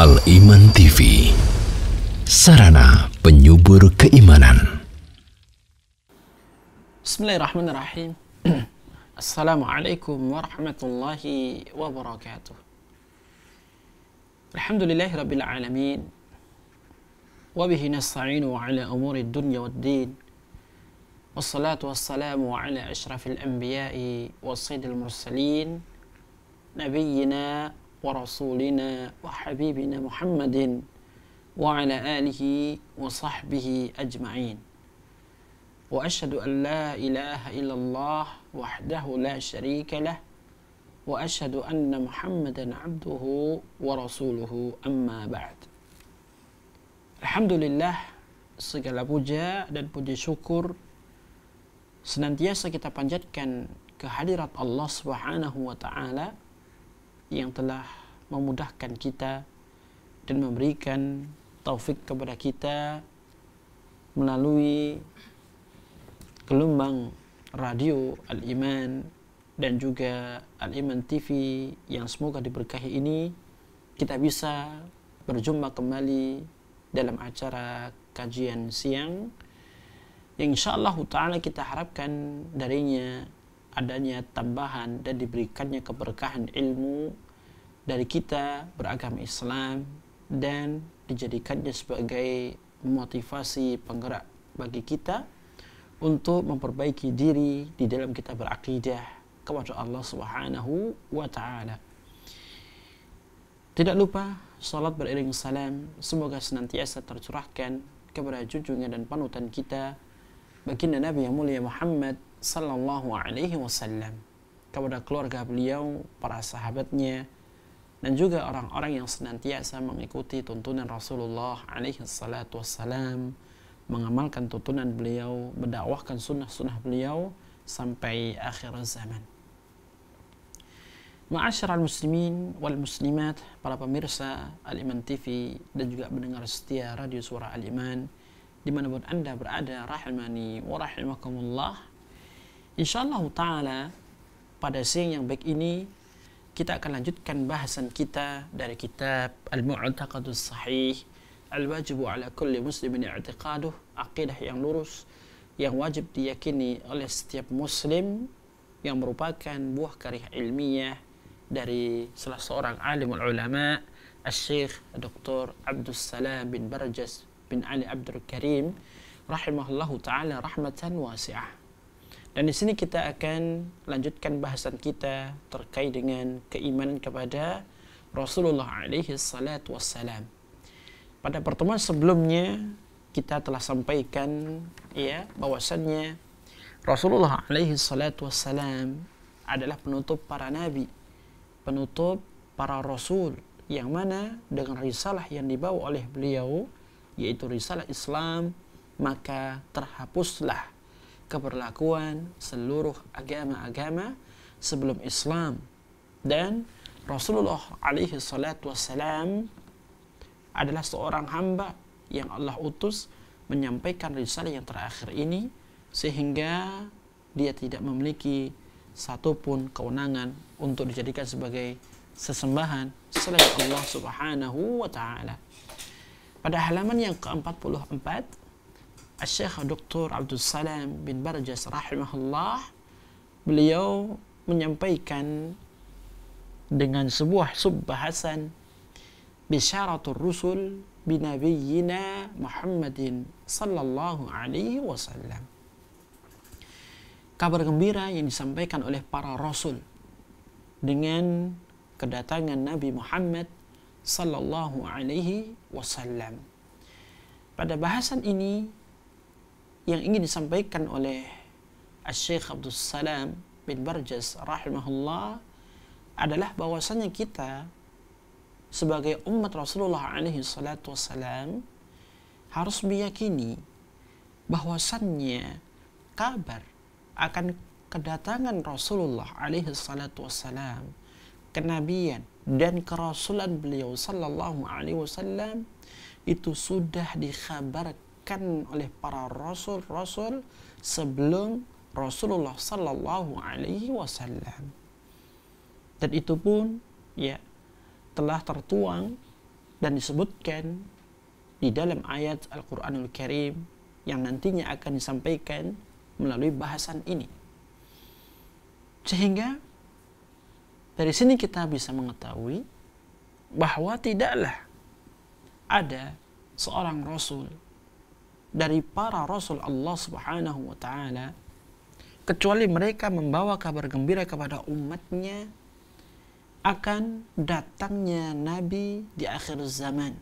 Al Iman TV Sarana penyubur keimanan Bismillahirrahmanirrahim Assalamualaikum warahmatullahi wabarakatuh Alhamdulillahi rabbil alamin Wabihi nasta'inu ala umuri dunya wa din Wassalatu wassalamu ala ashrafil anbiya'i wa sayyidil mursalin Nabiyyina ورسولنا وحبيبنا محمد وعلى آله وصحبه أجمعين وأشهد أن لا إله إلا الله وحده لا شريك له وأشهد أن محمدا عبده ورسوله أما بعد الحمد Alhamdulillah segala puja dan puji syukur senantiasa kita panjatkan kehadirat Allah Subhanahu wa taala yang telah memudahkan kita dan memberikan taufik kepada kita melalui gelombang radio Al-Iman dan juga Al-Iman TV yang semoga diberkahi ini kita bisa berjumpa kembali dalam acara kajian siang yang insya Allah ta'ala kita harapkan darinya adanya tambahan dan diberikannya keberkahan ilmu dari kita beragama Islam dan dijadikannya sebagai motivasi penggerak bagi kita untuk memperbaiki diri di dalam kita berakidah kepada Allah Subhanahu wa taala. Tidak lupa salat beriring salam semoga senantiasa tercurahkan kepada junjungan dan panutan kita baginda Nabi yang mulia Muhammad Sallallahu Alaihi Wasallam kepada keluarga beliau, para sahabatnya, dan juga orang-orang yang senantiasa mengikuti tuntunan Rasulullah alaihi salatu wasallam mengamalkan tuntunan beliau, mendakwahkan sunnah-sunnah beliau sampai akhir zaman. al muslimin wal muslimat, para pemirsa Al-Iman TV dan juga mendengar setia radio suara Al-Iman, dimanapun anda berada, rahimani wa rahimakumullah, Insya Allah Ta'ala pada siang yang baik ini kita akan lanjutkan bahasan kita dari kitab Al-Mu'taqadus Sahih Al-Wajibu ala kulli muslimin i'tiqaduh Aqidah yang lurus yang wajib diyakini oleh setiap muslim yang merupakan buah karya ilmiah dari salah seorang alimul ulama Al-Syekh Dr. Abdul Salam bin Barjas bin Ali Abdul Karim rahimahullahu taala rahmatan wasi'ah dan di sini kita akan lanjutkan bahasan kita terkait dengan keimanan kepada Rasulullah alaihi salatu wassalam. Pada pertemuan sebelumnya kita telah sampaikan ya bahwasannya Rasulullah alaihi salatu wassalam adalah penutup para nabi, penutup para rasul yang mana dengan risalah yang dibawa oleh beliau yaitu risalah Islam maka terhapuslah keberlakuan seluruh agama-agama sebelum Islam dan Rasulullah alaihi salatu wassalam adalah seorang hamba yang Allah utus menyampaikan risalah yang terakhir ini sehingga dia tidak memiliki satupun kewenangan untuk dijadikan sebagai sesembahan selain Allah Subhanahu wa taala. Pada halaman yang ke-44 Syekh Dr. Abdul Salam bin Barjas rahimahullah beliau menyampaikan dengan sebuah subbahasan bisyaratul rusul binabiyyina Muhammadin sallallahu alaihi wasallam kabar gembira yang disampaikan oleh para rasul dengan kedatangan Nabi Muhammad sallallahu alaihi wasallam pada bahasan ini yang ingin disampaikan oleh Syekh Abdul Salam bin Barjas rahimahullah adalah bahwasanya kita sebagai umat Rasulullah alaihi salatu wasalam harus meyakini bahwasannya kabar akan kedatangan Rasulullah alaihi salatu wasalam kenabian dan kerasulan beliau sallallahu alaihi wasallam itu sudah dikhabarkan oleh para rasul-rasul sebelum Rasulullah Sallallahu Alaihi Wasallam. Dan itu pun ya telah tertuang dan disebutkan di dalam ayat Al-Quranul Karim yang nantinya akan disampaikan melalui bahasan ini. Sehingga dari sini kita bisa mengetahui bahwa tidaklah ada seorang rasul dari para rasul Allah Subhanahu wa taala kecuali mereka membawa kabar gembira kepada umatnya akan datangnya nabi di akhir zaman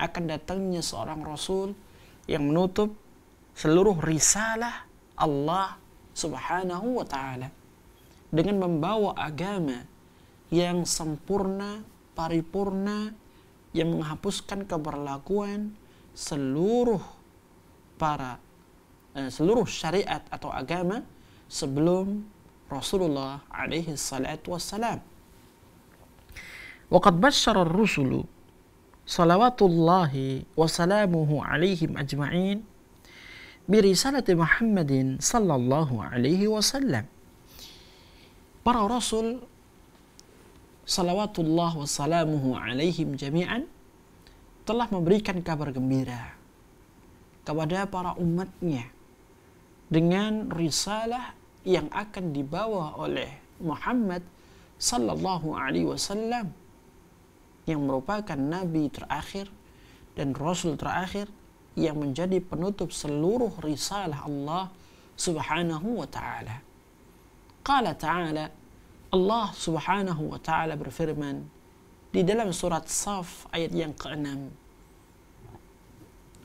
akan datangnya seorang rasul yang menutup seluruh risalah Allah Subhanahu wa taala dengan membawa agama yang sempurna, paripurna yang menghapuskan keberlakuan seluruh para seluruh syariat atau agama sebelum Rasulullah alaihi salatu wassalam. وقد بشر الرسل صلوات الله وسلامه عليهم أجمعين برسالة محمد صلى الله عليه وسلم para rasul salawatullah salamuhu alaihim jami'an telah memberikan kabar gembira kepada para umatnya dengan risalah yang akan dibawa oleh Muhammad sallallahu alaihi wasallam yang merupakan nabi terakhir dan rasul terakhir yang menjadi penutup seluruh risalah Allah subhanahu wa ta'ala. Qala ta'ala Allah subhanahu wa ta'ala berfirman di dalam surat Saf ayat yang ke-6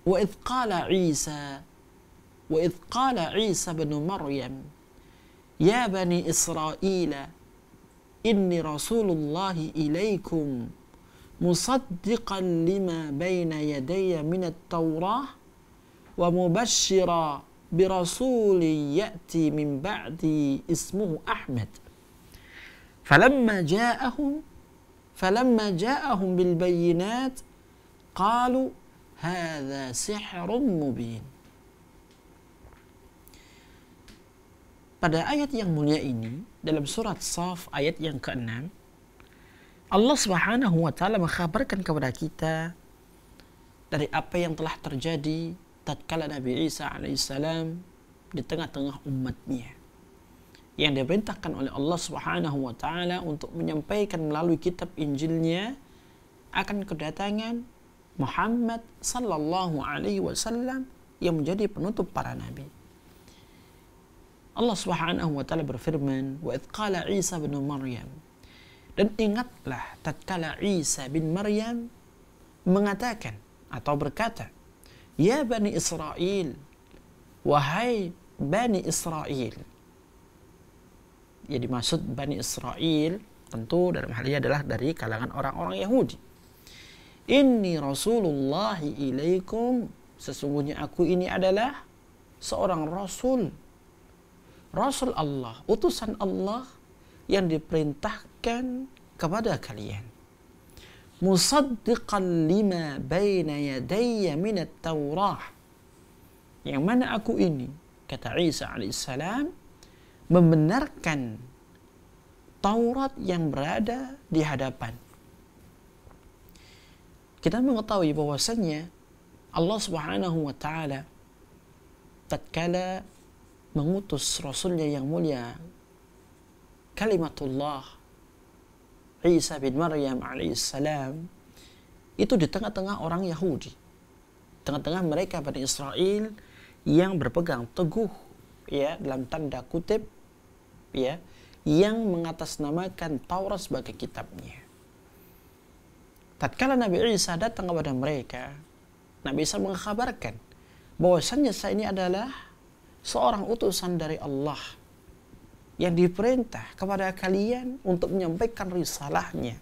وإذ قال عيسى وإذ قال عيسى بن مريم يا بني إسرائيل إني رسول الله إليكم مصدقا لما بين يدي من التوراة ومبشرا برسول يأتي من بعدي اسمه أحمد فلما جاءهم فلما جاءهم بالبينات قالوا hadza sihrun mubin pada ayat yang mulia ini dalam surat Saf ayat yang ke-6 Allah Subhanahu wa taala mengkhabarkan kepada kita dari apa yang telah terjadi tatkala Nabi Isa alaihissalam di tengah-tengah umatnya yang diperintahkan oleh Allah Subhanahu wa taala untuk menyampaikan melalui kitab Injilnya akan kedatangan Muhammad sallallahu alaihi wasallam yang menjadi penutup para nabi. Allah Subhanahu wa taala berfirman, "Wa idh qala Isa bin Maryam" Dan ingatlah tatkala Isa bin Maryam mengatakan atau berkata, "Ya Bani Israel, wahai Bani Israel." Jadi maksud Bani Israel tentu dalam hal ini adalah dari kalangan orang-orang Yahudi. Inni Rasulullah ilaikum. Sesungguhnya aku ini adalah seorang Rasul. Rasul Allah, utusan Allah yang diperintahkan kepada kalian. Musaddiqan lima baina yadayya minat Taurah. Yang mana aku ini, kata Isa alaihissalam, membenarkan Taurat yang berada di hadapan kita mengetahui bahwasannya Allah Subhanahu wa taala tatkala mengutus rasulnya yang mulia kalimatullah Isa bin Maryam alaihissalam itu di tengah-tengah orang Yahudi tengah-tengah mereka pada Israel yang berpegang teguh ya dalam tanda kutip ya yang mengatasnamakan Taurat sebagai kitabnya tatkala Nabi Isa datang kepada mereka, Nabi Isa mengkhabarkan bahwasannya saya ini adalah seorang utusan dari Allah yang diperintah kepada kalian untuk menyampaikan risalahnya,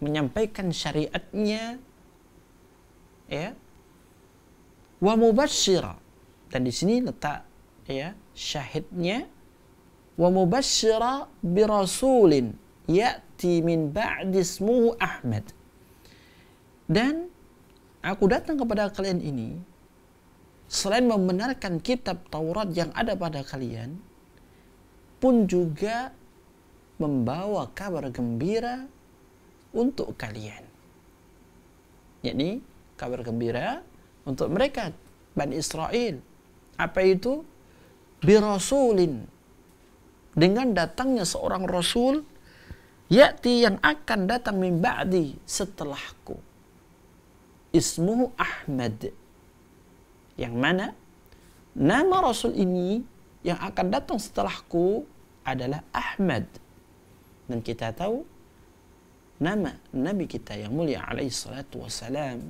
menyampaikan syariatnya, ya, wa mubashira dan di sini letak ya syahidnya wa mubashira Rasulin ya'ti min ba'di ismuhu Ahmad. Dan aku datang kepada kalian ini selain membenarkan kitab Taurat yang ada pada kalian pun juga membawa kabar gembira untuk kalian. Yakni kabar gembira untuk mereka Bani Israel. Apa itu? Birasulin. Dengan datangnya seorang rasul Yakti yang akan datang min ba'di setelahku. Ismuhu Ahmad. Yang mana nama Rasul ini yang akan datang setelahku adalah Ahmad. Dan kita tahu nama Nabi kita yang mulia alaihi salatu wassalam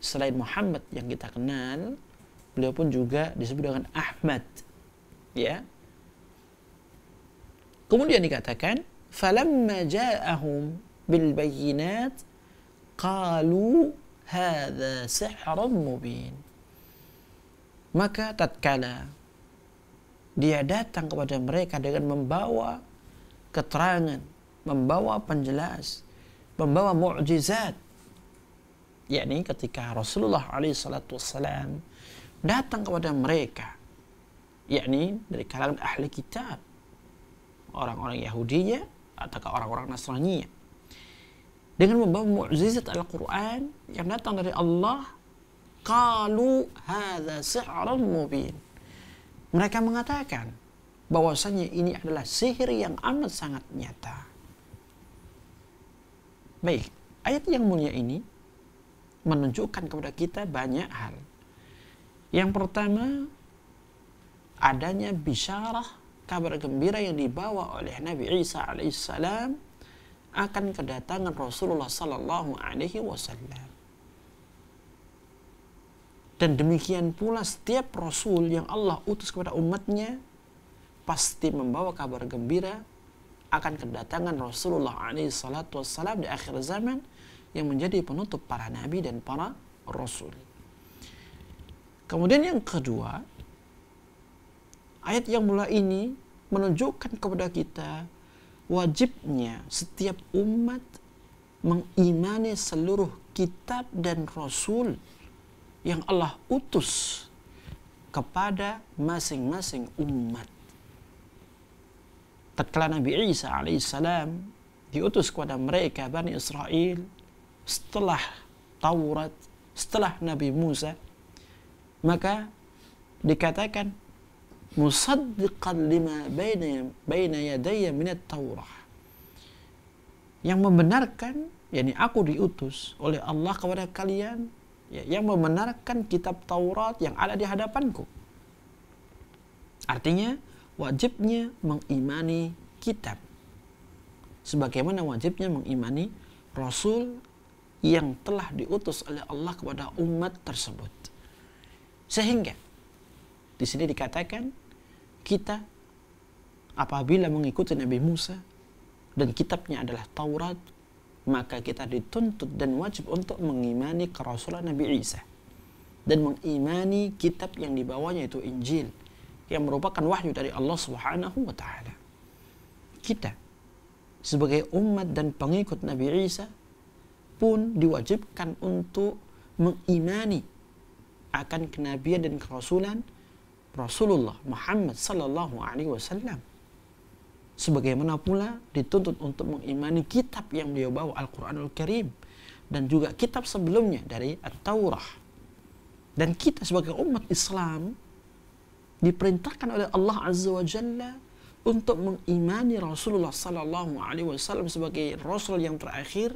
selain Muhammad yang kita kenal beliau pun juga disebut dengan Ahmad ya kemudian dikatakan فلما جاءهم بالبينات قالوا هذا سحر مبين maka tatkala dia datang kepada mereka dengan membawa keterangan, membawa penjelas, membawa mukjizat. yakni ketika Rasulullah Alaihi SAW datang kepada mereka, yakni dari kalangan ahli kitab, orang-orang Yahudinya atau orang-orang Nasrani dengan membawa mukjizat Al-Quran yang datang dari Allah qalu hadza sihrun mubin mereka mengatakan bahwasanya ini adalah sihir yang amat sangat nyata baik ayat yang mulia ini menunjukkan kepada kita banyak hal yang pertama adanya bisyarah kabar gembira yang dibawa oleh Nabi Isa alaihissalam akan kedatangan Rasulullah sallallahu alaihi wasallam. Dan demikian pula setiap rasul yang Allah utus kepada umatnya pasti membawa kabar gembira akan kedatangan Rasulullah alaihi salatu wasallam di akhir zaman yang menjadi penutup para nabi dan para rasul. Kemudian yang kedua, Ayat yang mulai ini menunjukkan kepada kita wajibnya setiap umat mengimani seluruh kitab dan rasul yang Allah utus kepada masing-masing umat. Tatkala Nabi Isa alaihissalam diutus kepada mereka Bani Israel setelah Taurat, setelah Nabi Musa, maka dikatakan musaddiqan lima baina baina yadayya min taurah yang membenarkan yakni aku diutus oleh Allah kepada kalian ya, yang membenarkan kitab Taurat yang ada di hadapanku artinya wajibnya mengimani kitab sebagaimana wajibnya mengimani rasul yang telah diutus oleh Allah kepada umat tersebut sehingga di sini dikatakan kita apabila mengikuti Nabi Musa dan kitabnya adalah Taurat maka kita dituntut dan wajib untuk mengimani kerasulan Nabi Isa dan mengimani kitab yang dibawanya itu Injil yang merupakan wahyu dari Allah Subhanahu wa taala. Kita sebagai umat dan pengikut Nabi Isa pun diwajibkan untuk mengimani akan kenabian dan kerasulan Rasulullah Muhammad sallallahu alaihi wasallam. Sebagaimana pula dituntut untuk mengimani kitab yang beliau bawa Al-Qur'anul Karim dan juga kitab sebelumnya dari At-Taurah. Dan kita sebagai umat Islam diperintahkan oleh Allah Azza wa Jalla untuk mengimani Rasulullah sallallahu alaihi wasallam sebagai rasul yang terakhir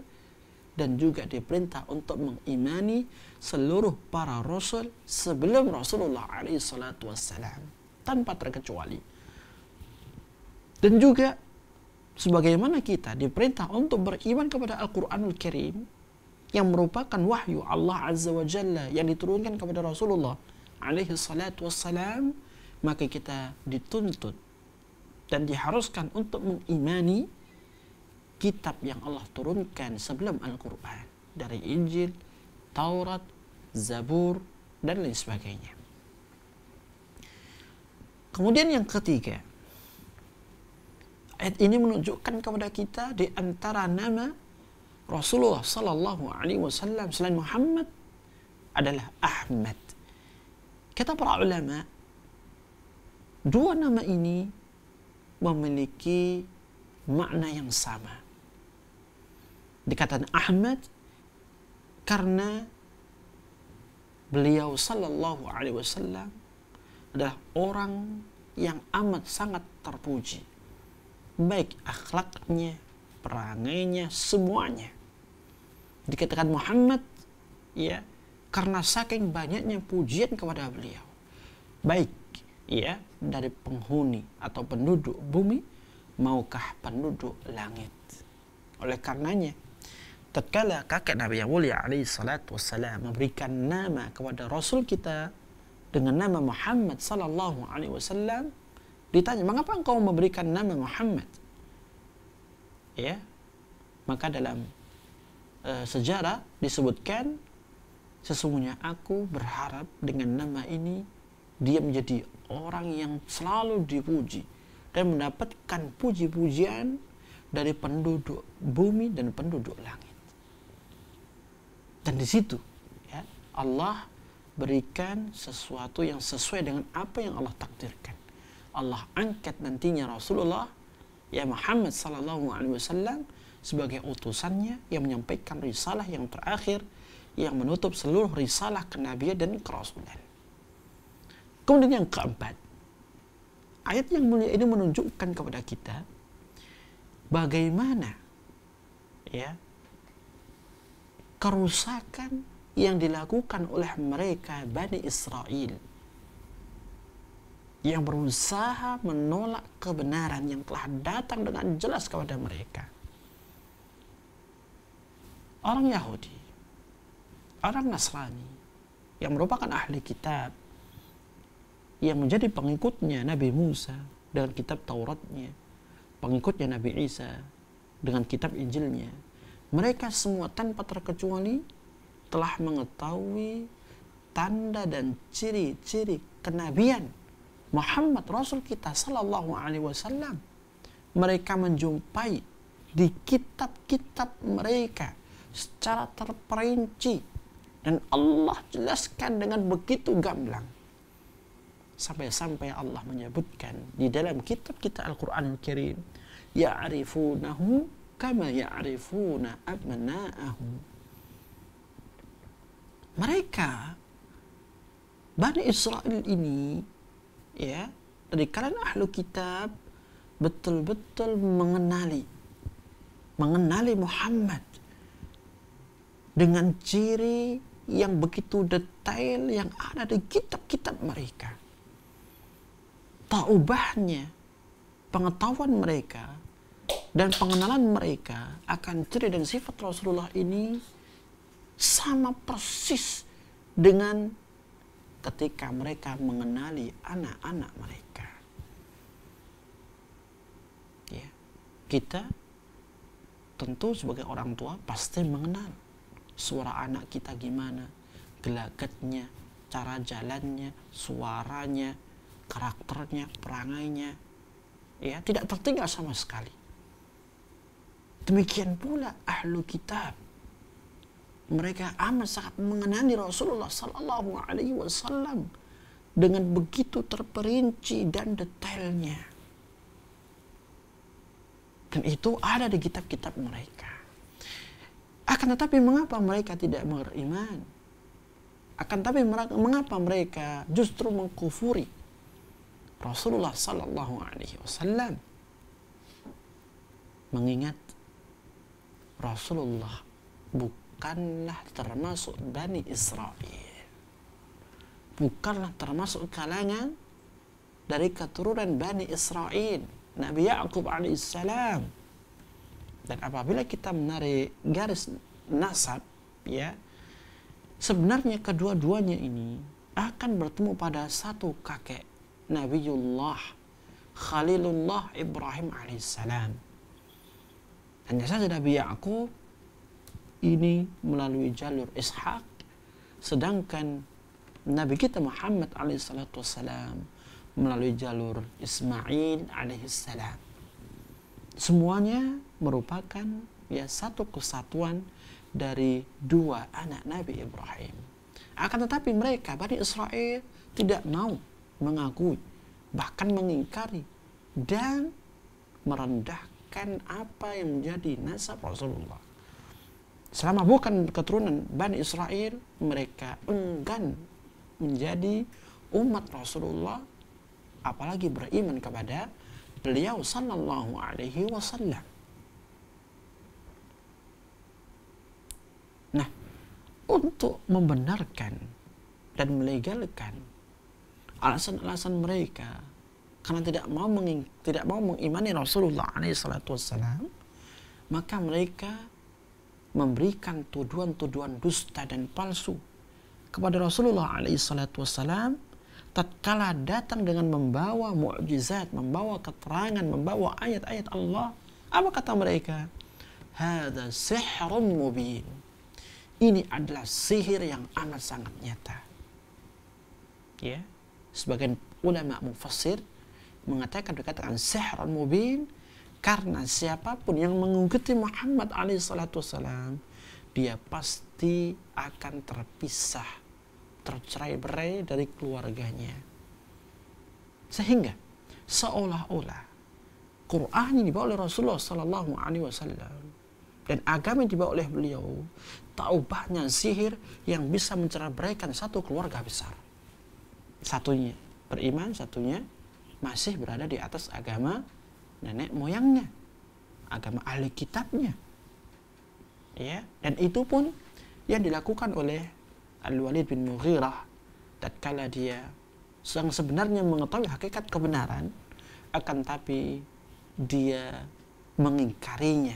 dan juga diperintah untuk mengimani seluruh para rasul sebelum Rasulullah alaihi salatu wassalam tanpa terkecuali. Dan juga sebagaimana kita diperintah untuk beriman kepada Al-Qur'anul Karim yang merupakan wahyu Allah Azza wa Jalla yang diturunkan kepada Rasulullah alaihi salatu wassalam maka kita dituntut dan diharuskan untuk mengimani kitab yang Allah turunkan sebelum Al-Quran dari Injil, Taurat, Zabur, dan lain sebagainya. Kemudian yang ketiga, ayat ini menunjukkan kepada kita di antara nama Rasulullah Sallallahu Alaihi Wasallam selain Muhammad adalah Ahmad. Kata para ulama, dua nama ini memiliki makna yang sama dikatakan Ahmad karena beliau sallallahu alaihi wasallam adalah orang yang amat sangat terpuji baik akhlaknya perangainya semuanya dikatakan Muhammad ya karena saking banyaknya pujian kepada beliau baik ya dari penghuni atau penduduk bumi maukah penduduk langit oleh karenanya tatkala kakek Nabi yang mulia alaihi salatu wassalam memberikan nama kepada Rasul kita dengan nama Muhammad sallallahu alaihi wasallam ditanya mengapa engkau memberikan nama Muhammad ya maka dalam uh, sejarah disebutkan sesungguhnya aku berharap dengan nama ini dia menjadi orang yang selalu dipuji dan mendapatkan puji-pujian dari penduduk bumi dan penduduk langit dan di situ ya, Allah berikan sesuatu yang sesuai dengan apa yang Allah takdirkan. Allah angkat nantinya Rasulullah ya Muhammad sallallahu alaihi wasallam sebagai utusannya yang menyampaikan risalah yang terakhir yang menutup seluruh risalah kenabian dan kerasulan. Kemudian yang keempat, ayat yang mulia ini menunjukkan kepada kita bagaimana ya kerusakan yang dilakukan oleh mereka Bani Israel yang berusaha menolak kebenaran yang telah datang dengan jelas kepada mereka. Orang Yahudi, orang Nasrani yang merupakan ahli kitab yang menjadi pengikutnya Nabi Musa dengan kitab Tauratnya, pengikutnya Nabi Isa dengan kitab Injilnya, mereka semua tanpa terkecuali telah mengetahui tanda dan ciri-ciri kenabian Muhammad Rasul kita Sallallahu Alaihi Wasallam. Mereka menjumpai di kitab-kitab mereka secara terperinci dan Allah jelaskan dengan begitu gamblang. Sampai-sampai Allah menyebutkan di dalam kitab kita Al-Quran al karim Ya'rifunahu kama ya'rifuna abna'ahum. Mereka Bani Israel ini ya dari kalangan ahlu kitab betul-betul mengenali mengenali Muhammad dengan ciri yang begitu detail yang ada di kitab-kitab mereka. Taubahnya, pengetahuan mereka dan pengenalan mereka akan ciri dan sifat Rasulullah ini sama persis dengan ketika mereka mengenali anak-anak mereka. Ya. Kita tentu sebagai orang tua pasti mengenal suara anak kita gimana, gelagatnya, cara jalannya, suaranya, karakternya, perangainya. Ya, tidak tertinggal sama sekali. Demikian pula ahlu kitab. Mereka amat sangat mengenali Rasulullah Sallallahu Alaihi Wasallam dengan begitu terperinci dan detailnya. Dan itu ada di kitab-kitab mereka. Akan tetapi mengapa mereka tidak beriman? Akan tetapi mengapa mereka justru mengkufuri Rasulullah Sallallahu Alaihi Wasallam? Mengingat Rasulullah bukanlah termasuk Bani Israel. Bukanlah termasuk kalangan dari keturunan Bani Israel. Nabi Yakub alaihissalam. Dan apabila kita menarik garis nasab, ya, sebenarnya kedua-duanya ini akan bertemu pada satu kakek Nabiullah Khalilullah Ibrahim alaihissalam hanya saja Nabi Yakub ini melalui jalur Ishak sedangkan Nabi kita Muhammad alaihissalam melalui jalur Ismail alaihissalam semuanya merupakan ya satu kesatuan dari dua anak Nabi Ibrahim akan tetapi mereka Bani Israel tidak mau mengakui bahkan mengingkari dan merendahkan bukan apa yang menjadi nasab Rasulullah. Selama bukan keturunan Bani Israel, mereka enggan menjadi umat Rasulullah, apalagi beriman kepada beliau sallallahu alaihi wasallam. Nah, untuk membenarkan dan melegalkan alasan-alasan mereka karena tidak mau tidak mau mengimani Rasulullah SAW, maka mereka memberikan tuduhan-tuduhan dusta dan palsu kepada Rasulullah SAW tatkala datang dengan membawa mukjizat, membawa keterangan, membawa ayat-ayat Allah. Apa kata mereka? Hada sihrun mubin. Ini adalah sihir yang amat sangat nyata. Ya. Sebagian ulama mufassir mengatakan dikatakan sihran mubin karena siapapun yang mengikuti Muhammad alaihissalam dia pasti akan terpisah tercerai berai dari keluarganya sehingga seolah-olah Quran yang dibawa oleh Rasulullah Sallallahu Alaihi Wasallam dan agama yang dibawa oleh beliau taubahnya sihir yang bisa menceraikan satu keluarga besar satunya beriman satunya masih berada di atas agama nenek moyangnya, agama ahli kitabnya. Ya, dan itu pun yang dilakukan oleh Al-Walid bin Mughirah tatkala dia yang sebenarnya mengetahui hakikat kebenaran akan tapi dia mengingkarinya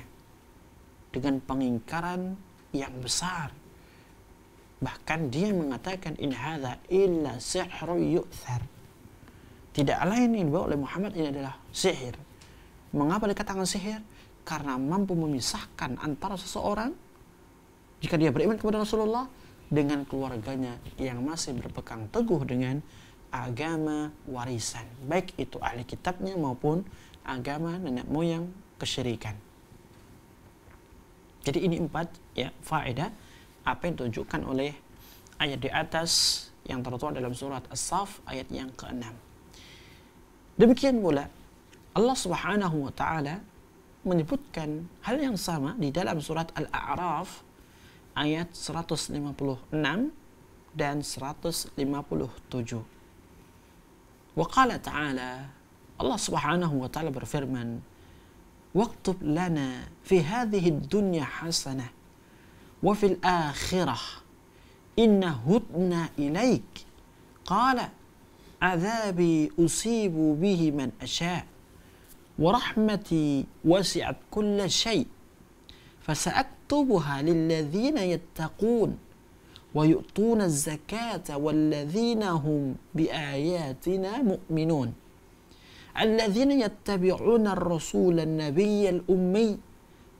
dengan pengingkaran yang besar bahkan dia mengatakan in illa sihru yu'thar tidak lain yang dibawa oleh Muhammad ini adalah sihir. Mengapa dikatakan sihir? Karena mampu memisahkan antara seseorang jika dia beriman kepada Rasulullah dengan keluarganya yang masih berpegang teguh dengan agama warisan, baik itu ahli kitabnya maupun agama nenek moyang kesyirikan. Jadi ini empat ya faedah apa yang ditunjukkan oleh ayat di atas yang tertuang dalam surat As-Saff ayat yang ke-6. Demikian pula Allah Subhanahu wa taala menyebutkan hal yang sama di dalam surat Al-A'raf ayat 156 dan 157. Wa qala ta'ala Allah Subhanahu wa taala berfirman lana fi hadhihi هذه الدنيا حسنة وفي الآخرة إن هدنا إليك قال عذابي أصيب به من أشاء ورحمتي وسعت كل شيء فسأكتبها للذين يتقون ويؤتون الزكاة والذين هم بآياتنا مؤمنون الذين يتبعون الرسول النبي الأمي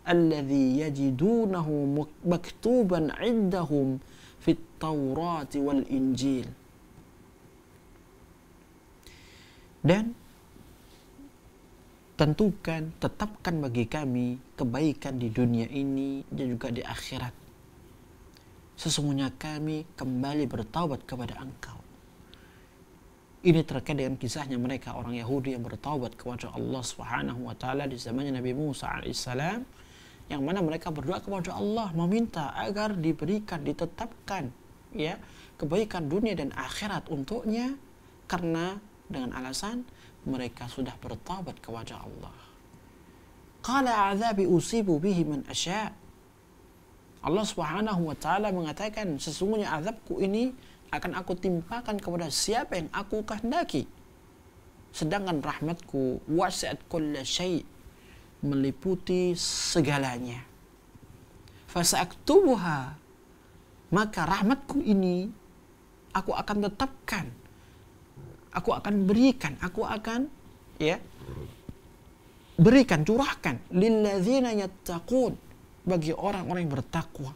الذي يجدونه مكتوبا عندهم في التوراة والإنجيل Dan tentukan, tetapkan bagi kami kebaikan di dunia ini dan juga di akhirat. Sesungguhnya kami kembali bertaubat kepada Engkau. Ini terkait dengan kisahnya mereka orang Yahudi yang bertaubat kepada Allah Subhanahu wa taala di zaman Nabi Musa alaihissalam yang mana mereka berdoa kepada Allah meminta agar diberikan ditetapkan ya kebaikan dunia dan akhirat untuknya karena dengan alasan mereka sudah bertobat kepada Allah. Qala azabi usibu bihi man asya. Allah Subhanahu wa taala mengatakan sesungguhnya azabku ini akan aku timpakan kepada siapa yang aku kehendaki. Sedangkan rahmatku wasi'at kulla syai' meliputi segalanya. Fasaktubuha maka rahmatku ini aku akan tetapkan Aku akan berikan, aku akan ya berikan, curahkan lilladzina yattaqun bagi orang-orang yang bertakwa.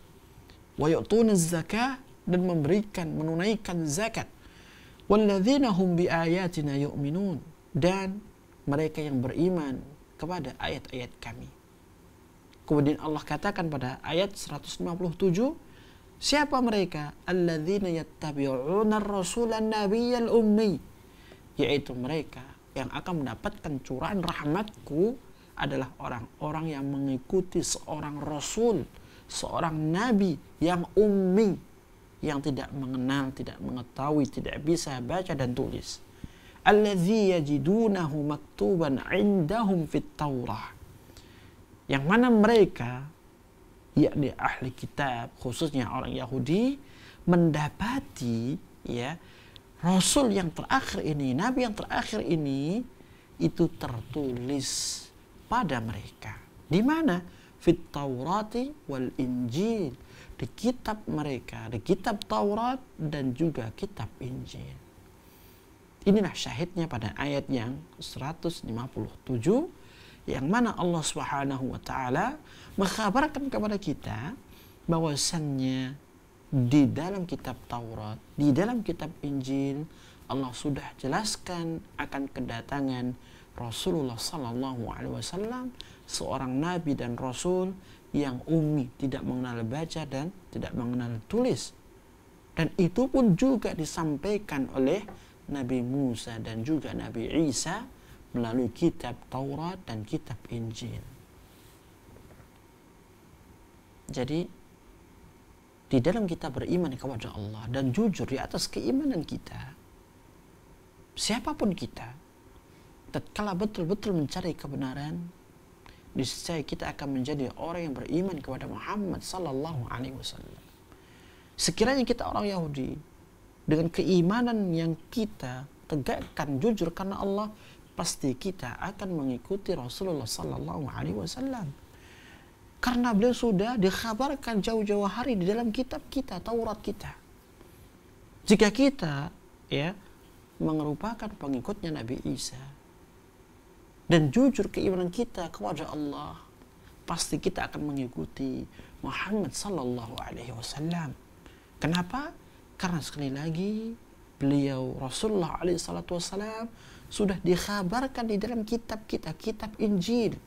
Wa yu'tuna zakah dan memberikan, menunaikan zakat. Walladzina hum biayatina yu'minun dan mereka yang beriman kepada ayat-ayat kami. Kemudian Allah katakan pada ayat 157, siapa mereka? Alladzina yattabi'una ar-rasulan nabiyyal ummi yaitu mereka yang akan mendapatkan curahan rahmatku adalah orang-orang yang mengikuti seorang rasul, seorang nabi yang ummi, yang tidak mengenal, tidak mengetahui, tidak bisa baca dan tulis. Alladzi yajidunahu maktuban indahum fit Taurah. Yang mana mereka yakni ahli kitab khususnya orang Yahudi mendapati ya Rasul yang terakhir ini, Nabi yang terakhir ini itu tertulis pada mereka. Di mana? Fit Taurati wal Injil. Di kitab mereka, di kitab Taurat dan juga kitab Injil. Inilah syahidnya pada ayat yang 157 yang mana Allah Subhanahu wa taala mengkhabarkan kepada kita bahwasannya di dalam kitab Taurat, di dalam kitab Injil, Allah sudah jelaskan akan kedatangan Rasulullah Sallallahu Alaihi Wasallam, seorang nabi dan rasul yang umi, tidak mengenal baca dan tidak mengenal tulis. Dan itu pun juga disampaikan oleh Nabi Musa dan juga Nabi Isa melalui kitab Taurat dan kitab Injil. Jadi di dalam kita beriman kepada Allah dan jujur di atas keimanan kita siapapun kita tatkala betul-betul mencari kebenaran niscaya kita akan menjadi orang yang beriman kepada Muhammad sallallahu alaihi wasallam sekiranya kita orang Yahudi dengan keimanan yang kita tegakkan jujur karena Allah pasti kita akan mengikuti Rasulullah sallallahu alaihi wasallam karena beliau sudah dikhabarkan jauh-jauh hari di dalam kitab kita, Taurat kita. Jika kita ya merupakan pengikutnya Nabi Isa dan jujur keimanan kita kepada Allah, pasti kita akan mengikuti Muhammad sallallahu alaihi wasallam. Kenapa? Karena sekali lagi beliau Rasulullah alaihi salatu wasallam sudah dikhabarkan di dalam kitab kita, kitab Injil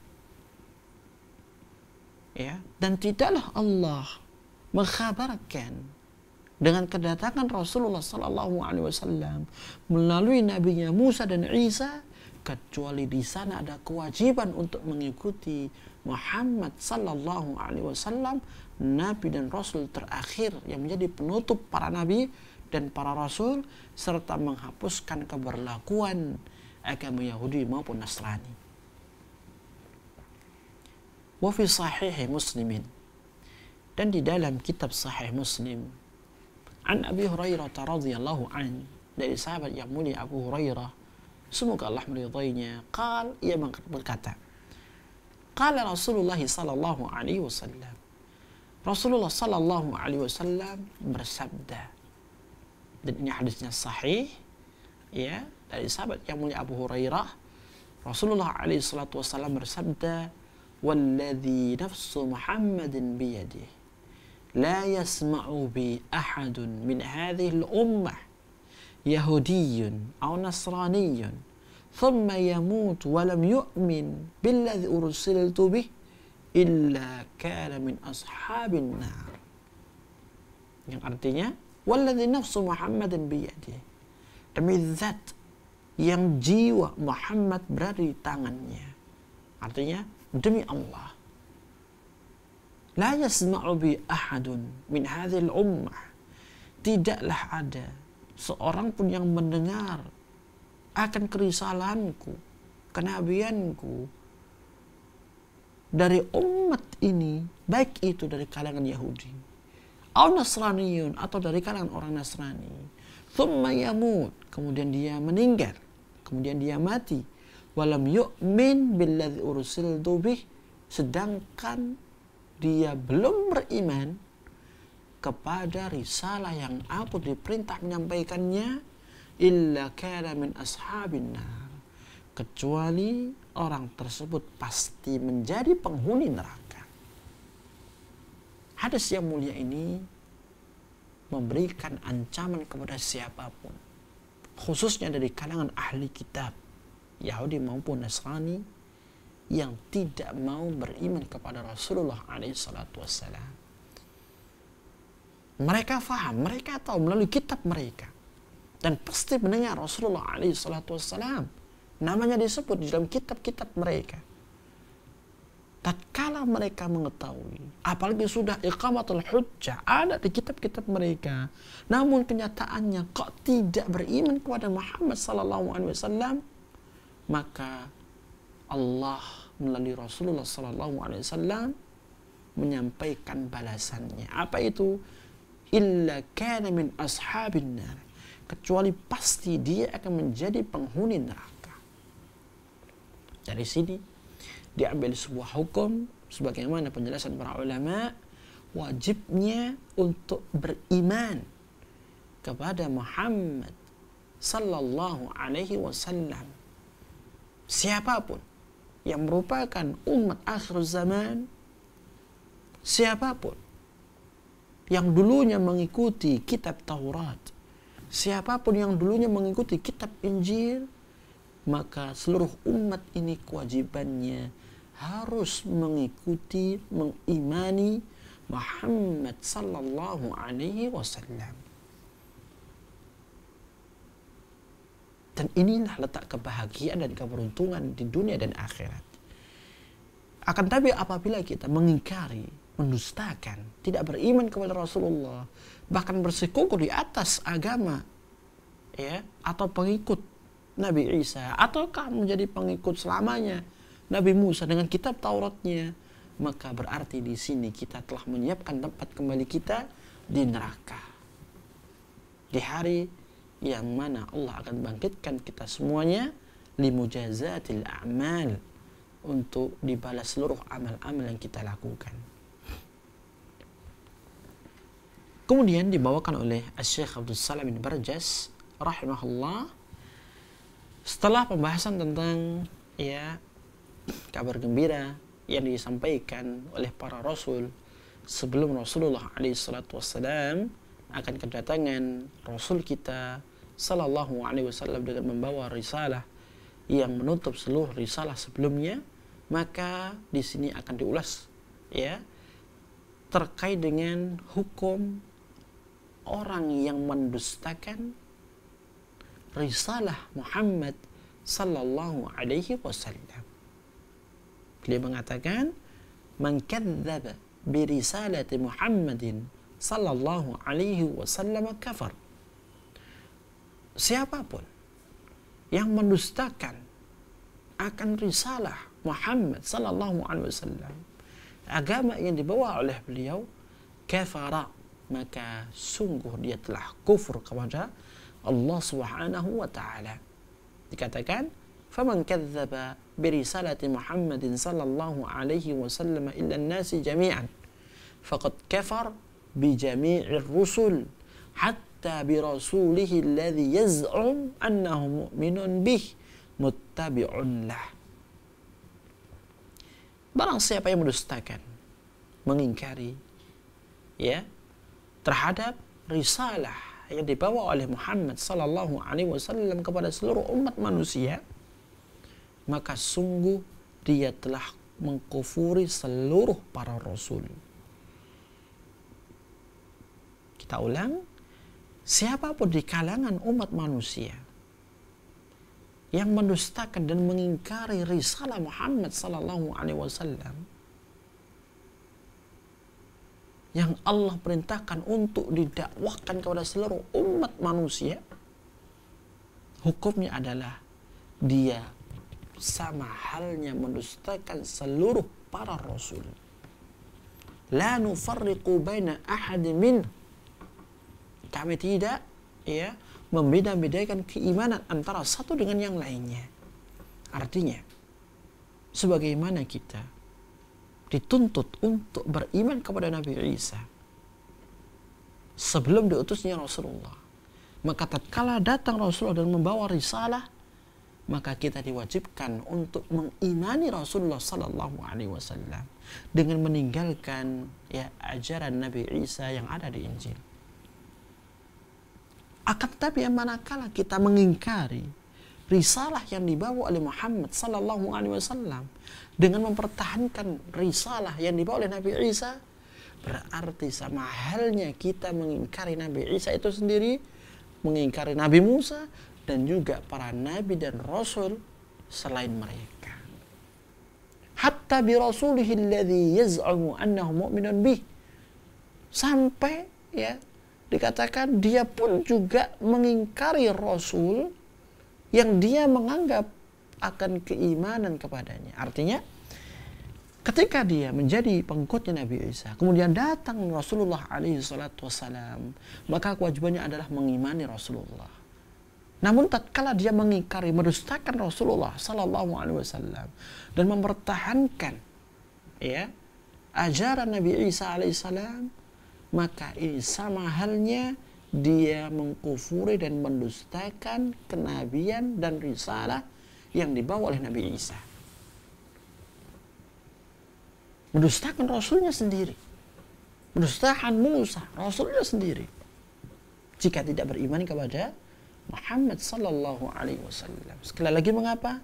ya dan tidaklah Allah mengkhabarkan dengan kedatangan Rasulullah Sallallahu Alaihi Wasallam melalui nabinya Musa dan Isa kecuali di sana ada kewajiban untuk mengikuti Muhammad Sallallahu Alaihi Wasallam nabi dan rasul terakhir yang menjadi penutup para nabi dan para rasul serta menghapuskan keberlakuan agama Yahudi maupun Nasrani wa fi sahih muslimin dan di dalam kitab sahih muslim an Abi Hurairah radhiyallahu an dari sahabat yang mulia Abu Hurairah semoga Allah meridainya qal ia berkata qala Rasulullah sallallahu alaihi wasallam Rasulullah sallallahu alaihi wasallam bersabda dan ini hadisnya sahih ya dari sahabat yang mulia Abu Hurairah Rasulullah alaihi salatu wasallam bersabda والذي نفس محمد بيده لا يسمع بي أحد من هذه الأمة يهودي أو نصراني ثم يموت ولم يؤمن بالذي أرسلت به إلا كان من أصحاب النار yang artinya والذي نفس محمد بيده demi zat yang jiwa Muhammad berada di tangannya artinya demi Allah la yasma'u bi ahadun min hadhil ummah tidaklah ada seorang pun yang mendengar akan kerisalanku kenabianku dari umat ini baik itu dari kalangan Yahudi atau Nasraniun atau dari kalangan orang Nasrani thumma yamut kemudian dia meninggal kemudian dia mati walam yu'min billadzi ursiltu bih sedangkan dia belum beriman kepada risalah yang aku diperintah menyampaikannya illa kana min ashabin kecuali orang tersebut pasti menjadi penghuni neraka hadis yang mulia ini memberikan ancaman kepada siapapun khususnya dari kalangan ahli kitab Yahudi maupun Nasrani yang tidak mau beriman kepada Rasulullah SAW. Mereka faham, mereka tahu melalui kitab mereka. Dan pasti mendengar Rasulullah SAW. Namanya disebut di dalam kitab-kitab mereka. Tatkala mereka mengetahui, apalagi sudah iqamatul hujjah ada di kitab-kitab mereka. Namun kenyataannya kok tidak beriman kepada Muhammad sallallahu alaihi wasallam maka Allah melalui Rasulullah Sallallahu Alaihi Wasallam menyampaikan balasannya. Apa itu? Illa kana min ashabin nar. Kecuali pasti dia akan menjadi penghuni neraka. Dari sini diambil sebuah hukum sebagaimana penjelasan para ulama wajibnya untuk beriman kepada Muhammad sallallahu alaihi wasallam siapapun yang merupakan umat akhir zaman siapapun yang dulunya mengikuti kitab Taurat siapapun yang dulunya mengikuti kitab Injil maka seluruh umat ini kewajibannya harus mengikuti mengimani Muhammad sallallahu alaihi wasallam Dan inilah letak kebahagiaan dan keberuntungan di dunia dan akhirat. Akan tapi apabila kita mengingkari, mendustakan, tidak beriman kepada Rasulullah, bahkan bersikuku di atas agama, ya atau pengikut Nabi Isa, atau kamu menjadi pengikut selamanya Nabi Musa dengan kitab Tauratnya, maka berarti di sini kita telah menyiapkan tempat kembali kita di neraka. Di hari yang mana Allah akan bangkitkan kita semuanya limujazatil a'mal untuk dibalas seluruh amal-amal yang kita lakukan. Kemudian dibawakan oleh Syekh Abdul Salam bin Barjas rahimahullah setelah pembahasan tentang ya kabar gembira yang disampaikan oleh para rasul sebelum Rasulullah alaihi salatu wasallam akan kedatangan rasul kita Sallallahu Alaihi Wasallam dengan membawa risalah yang menutup seluruh risalah sebelumnya, maka di sini akan diulas ya terkait dengan hukum orang yang mendustakan risalah Muhammad sallallahu alaihi wasallam. Beliau mengatakan, "Man kadzdzaba bi risalati Muhammadin sallallahu alaihi wasallam kafar." siapapun yang mendustakan akan risalah Muhammad sallallahu alaihi wasallam agama yang dibawa oleh beliau kafara maka sungguh dia telah kufur kepada Allah Subhanahu wa taala dikatakan faman kadzdzaba bi risalati Muhammadin sallallahu alaihi wasallam illa an-nasi jami'an faqad kafar bi jami'ir rusul hatta muttabi rasulihi alladhi yaz'um annahu mu'minun bih muttabi'un lah. Barang siapa yang mendustakan, mengingkari ya terhadap risalah yang dibawa oleh Muhammad sallallahu alaihi wasallam kepada seluruh umat manusia, maka sungguh dia telah mengkufuri seluruh para rasul. Kita ulang, siapapun di kalangan umat manusia yang mendustakan dan mengingkari risalah Muhammad sallallahu alaihi wasallam yang Allah perintahkan untuk didakwahkan kepada seluruh umat manusia hukumnya adalah dia sama halnya mendustakan seluruh para rasul la nufarriqu baina ahadin minhum kami tidak ya membeda-bedakan keimanan antara satu dengan yang lainnya. Artinya, sebagaimana kita dituntut untuk beriman kepada Nabi Isa sebelum diutusnya Rasulullah. Maka tatkala datang Rasulullah dan membawa risalah, maka kita diwajibkan untuk mengimani Rasulullah Sallallahu Alaihi Wasallam dengan meninggalkan ya ajaran Nabi Isa yang ada di Injil. Akan tetapi manakala kita mengingkari risalah yang dibawa oleh Muhammad sallallahu alaihi wasallam dengan mempertahankan risalah yang dibawa oleh Nabi Isa berarti sama halnya kita mengingkari Nabi Isa itu sendiri mengingkari Nabi Musa dan juga para nabi dan rasul selain mereka hatta bi rasulihi alladhi yaz'amu annahu mu'minun bih sampai ya dikatakan dia pun juga mengingkari Rasul yang dia menganggap akan keimanan kepadanya. Artinya, ketika dia menjadi pengikutnya Nabi Isa, kemudian datang Rasulullah saw maka kewajibannya adalah mengimani Rasulullah. Namun tatkala dia mengingkari, merustakan Rasulullah saw dan mempertahankan ya ajaran Nabi Isa alaihissalam maka ini sama halnya dia mengkufuri dan mendustakan kenabian dan risalah yang dibawa oleh Nabi Isa. Mendustakan Rasulnya sendiri. Mendustakan Musa, Rasulnya sendiri. Jika tidak beriman kepada Muhammad Sallallahu Alaihi Wasallam. Sekali lagi mengapa?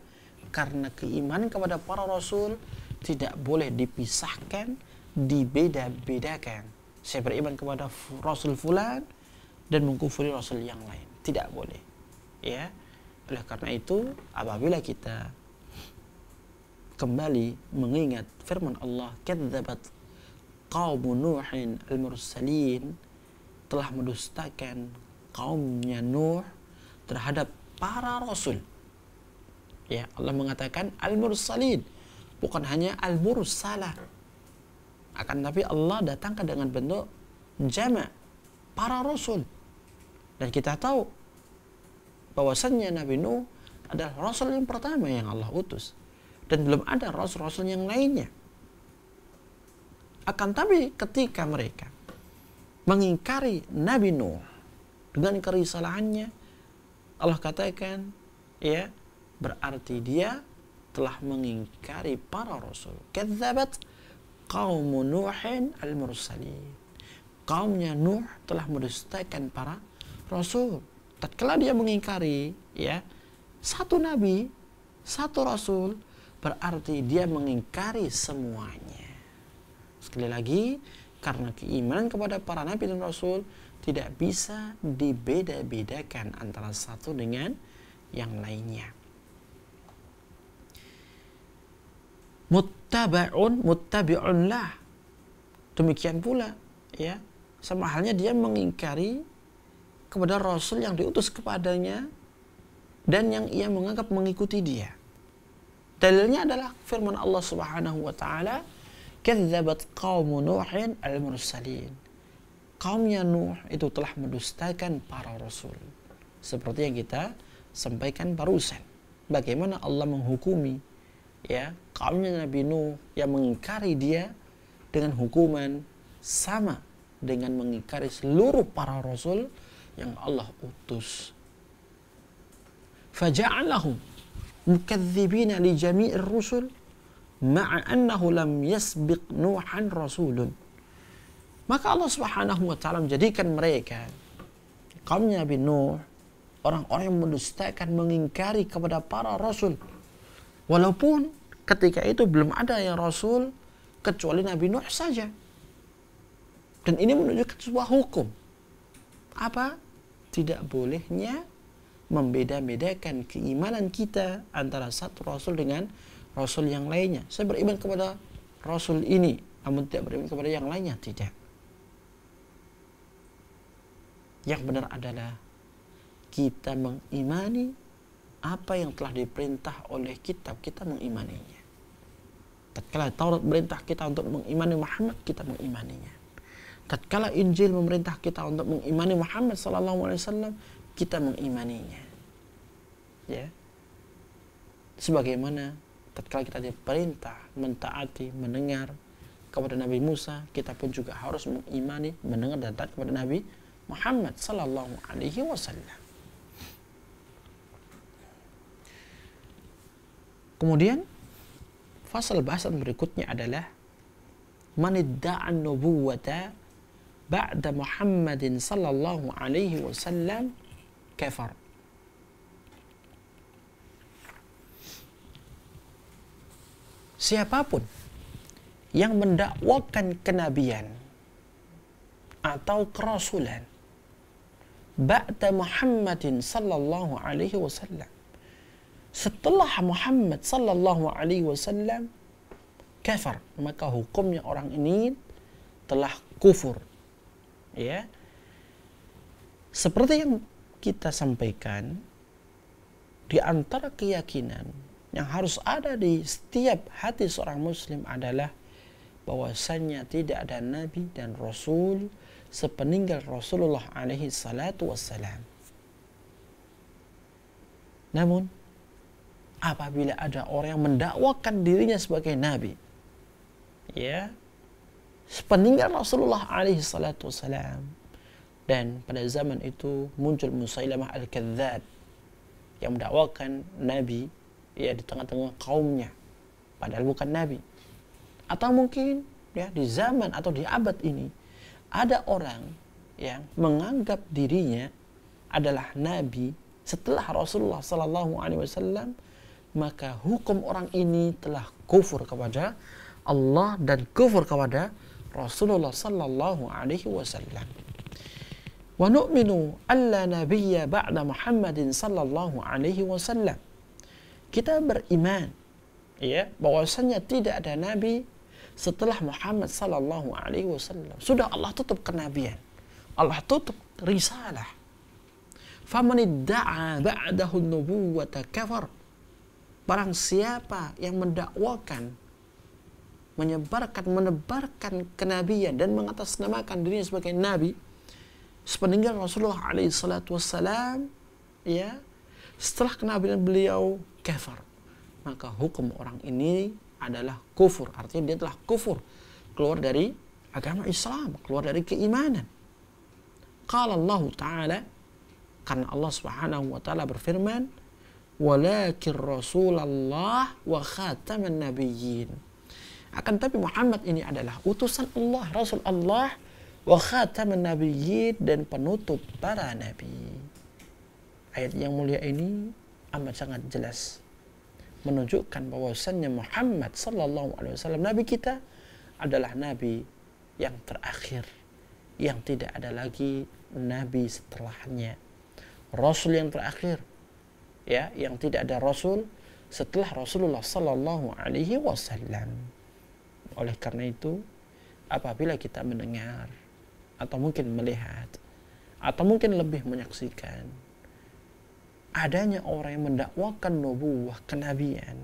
Karena keimanan kepada para Rasul tidak boleh dipisahkan, dibeda-bedakan saya beriman kepada Rasul Fulan dan mengkufuri Rasul yang lain. Tidak boleh. Ya. Oleh karena itu, apabila kita kembali mengingat firman Allah, "Kadzabat qaum Nuhin al-mursalin" telah mendustakan kaumnya Nuh terhadap para rasul. Ya, Allah mengatakan al-mursalin, bukan hanya al-mursalah akan tapi Allah datangkan dengan bentuk jama' para rasul dan kita tahu bahwasannya Nabi Nuh adalah rasul yang pertama yang Allah utus dan belum ada rasul-rasul yang lainnya akan tapi ketika mereka mengingkari Nabi Nuh dengan kerisalahannya Allah katakan ya berarti dia telah mengingkari para rasul kadzabat kaum Nuhin al-mursalin. Kaumnya Nuh telah mendustakan para rasul. Tatkala dia mengingkari ya satu nabi, satu rasul, berarti dia mengingkari semuanya. Sekali lagi, karena keimanan kepada para nabi dan rasul tidak bisa dibeda-bedakan antara satu dengan yang lainnya. muttaba'un muttabi'un lah. Demikian pula ya. Sama halnya dia mengingkari kepada Rasul yang diutus kepadanya dan yang ia menganggap mengikuti dia. Dalilnya adalah firman Allah Subhanahu wa taala, "Kadzabat qaum Nuhin al-mursalin." Kaumnya Nuh itu telah mendustakan para rasul. Seperti yang kita sampaikan barusan. Bagaimana Allah menghukumi ya kaumnya Nabi Nuh yang mengingkari dia dengan hukuman sama dengan mengingkari seluruh para rasul yang Allah utus. Faja'alahum mukadzibina li jami'ir rusul ma'a annahu lam yasbiq Nuhan rasulun. Maka Allah Subhanahu wa taala menjadikan mereka kaumnya Nabi Nuh orang-orang yang mendustakan mengingkari kepada para rasul Walaupun ketika itu belum ada yang Rasul kecuali Nabi Nuh saja. Dan ini menunjukkan sebuah hukum. Apa? Tidak bolehnya membeda-bedakan keimanan kita antara satu Rasul dengan Rasul yang lainnya. Saya beriman kepada Rasul ini, namun tidak beriman kepada yang lainnya. Tidak. Yang benar adalah kita mengimani apa yang telah diperintah oleh kitab kita mengimaninya. Tatkala Taurat perintah kita untuk mengimani Muhammad kita mengimaninya. Tatkala Injil memerintah kita untuk mengimani Muhammad sallallahu alaihi wasallam kita mengimaninya. Ya. Sebagaimana tatkala kita diperintah mentaati, mendengar kepada Nabi Musa, kita pun juga harus mengimani, mendengar dan taat kepada Nabi Muhammad sallallahu alaihi wasallam. Kemudian fasal bahasan berikutnya adalah man idda'an nubuwata ba'da Muhammadin sallallahu alaihi wasallam kafar. Siapapun yang mendakwakan kenabian atau kerasulan ba'da Muhammadin sallallahu alaihi wasallam setelah Muhammad sallallahu alaihi wasallam kafir maka hukumnya orang ini telah kufur ya seperti yang kita sampaikan di antara keyakinan yang harus ada di setiap hati seorang muslim adalah bahwasannya tidak ada nabi dan rasul sepeninggal Rasulullah alaihi salatu wassalam. Namun apabila ada orang yang mendakwakan dirinya sebagai nabi ya sepeninggal Rasulullah alaihi salatu wasalam dan pada zaman itu muncul Musailamah al-Kadzab yang mendakwakan nabi ya di tengah-tengah kaumnya padahal bukan nabi atau mungkin ya di zaman atau di abad ini ada orang yang menganggap dirinya adalah nabi setelah Rasulullah Sallallahu Alaihi Wasallam maka hukum orang ini telah kufur kepada Allah dan kufur kepada Rasulullah sallallahu alaihi wasallam. Wa nu'minu alla nabiyya ba'da Muhammadin sallallahu alaihi wasallam. Kita beriman ya bahwasanya tidak ada nabi setelah Muhammad sallallahu alaihi wasallam. Sudah Allah tutup kenabian. Allah tutup risalah. Faman idda'a ba'dahu an-nubuwwata kafara Barang siapa yang mendakwakan, menyebarkan, menebarkan kenabian dan mengatasnamakan dirinya sebagai nabi, sepeninggal Rasulullah salatu wassalam, ya, setelah kenabian beliau kafir. Maka hukum orang ini adalah kufur. Artinya dia telah kufur. Keluar dari agama Islam. Keluar dari keimanan. Kalau Allah Ta'ala. Karena Allah Subhanahu wa Ta'ala berfirman walakin Rasulullah wa khataman nabiyyin. Akan tapi Muhammad ini adalah utusan Allah, Rasul Allah wa khataman nabiyyin dan penutup para nabi. Ayat yang mulia ini amat sangat jelas menunjukkan bahwasannya Muhammad sallallahu alaihi wasallam nabi kita adalah nabi yang terakhir yang tidak ada lagi nabi setelahnya. Rasul yang terakhir ya yang tidak ada rasul setelah Rasulullah Sallallahu Alaihi Wasallam. Oleh karena itu, apabila kita mendengar atau mungkin melihat atau mungkin lebih menyaksikan adanya orang yang mendakwakan nubuah kenabian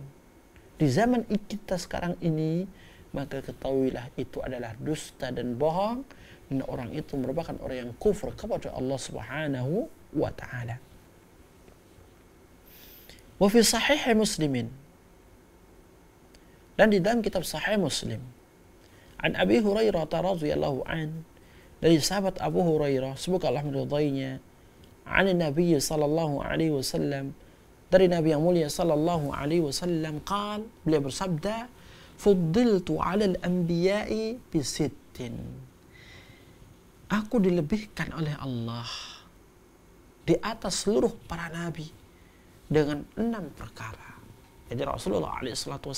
di zaman kita sekarang ini maka ketahuilah itu adalah dusta dan bohong dan orang itu merupakan orang yang kufur kepada Allah Subhanahu wa taala. Wa fi sahih muslimin. Dan di dalam kitab sahih muslim. An Abi Hurairah radhiyallahu an dari sahabat Abu Hurairah semoga Allah meridainya an Nabi sallallahu alaihi wasallam dari Nabi yang mulia sallallahu alaihi wasallam qal beliau bersabda fuddiltu 'ala al-anbiya'i bi sittin aku dilebihkan oleh Allah di atas seluruh para nabi dengan enam perkara. Jadi Rasulullah SAW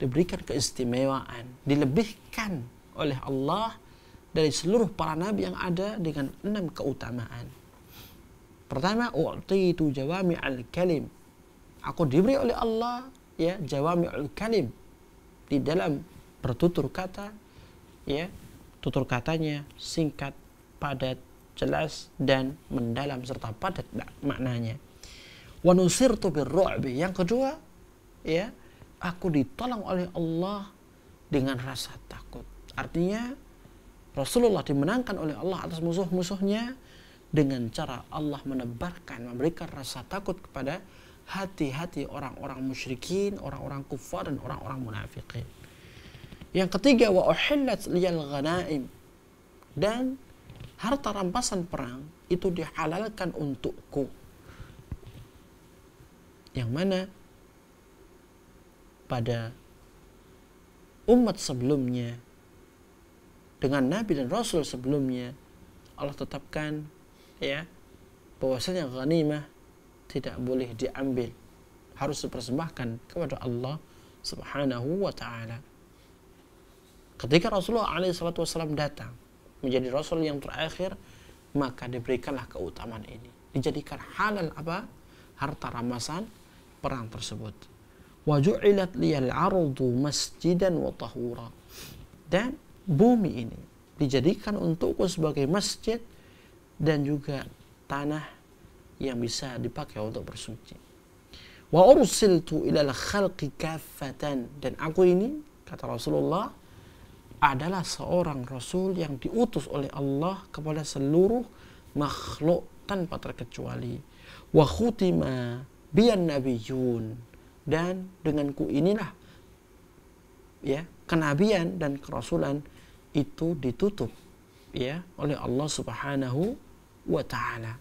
diberikan keistimewaan, dilebihkan oleh Allah dari seluruh para nabi yang ada dengan enam keutamaan. Pertama, itu jawami al-kalim. Aku diberi oleh Allah ya jawami al-kalim di dalam bertutur kata ya tutur katanya singkat, padat, jelas dan mendalam serta padat maknanya wanusir nusirtu birru'bi. Yang kedua, ya, aku ditolong oleh Allah dengan rasa takut. Artinya Rasulullah dimenangkan oleh Allah atas musuh-musuhnya dengan cara Allah menebarkan, memberikan rasa takut kepada hati-hati orang-orang musyrikin, orang-orang kufar dan orang-orang munafikin. Yang ketiga wa uhillat liyal ghanaim dan harta rampasan perang itu dihalalkan untukku yang mana pada umat sebelumnya dengan nabi dan rasul sebelumnya Allah tetapkan ya bahwasanya ghanimah tidak boleh diambil harus dipersembahkan kepada Allah Subhanahu wa taala. Ketika Rasulullah alaihissalam datang menjadi rasul yang terakhir, maka diberikanlah keutamaan ini. Dijadikan halal apa? Harta ramasan perang tersebut. Wajulat liyal ardu masjidan wa tahura. Dan bumi ini dijadikan untukku sebagai masjid dan juga tanah yang bisa dipakai untuk bersuci. Wa ursiltu al khalqi kaffatan dan aku ini kata Rasulullah adalah seorang rasul yang diutus oleh Allah kepada seluruh makhluk tanpa terkecuali wa khutima bian nabiyun dan denganku inilah ya kenabian dan kerasulan itu ditutup ya oleh Allah Subhanahu wa taala.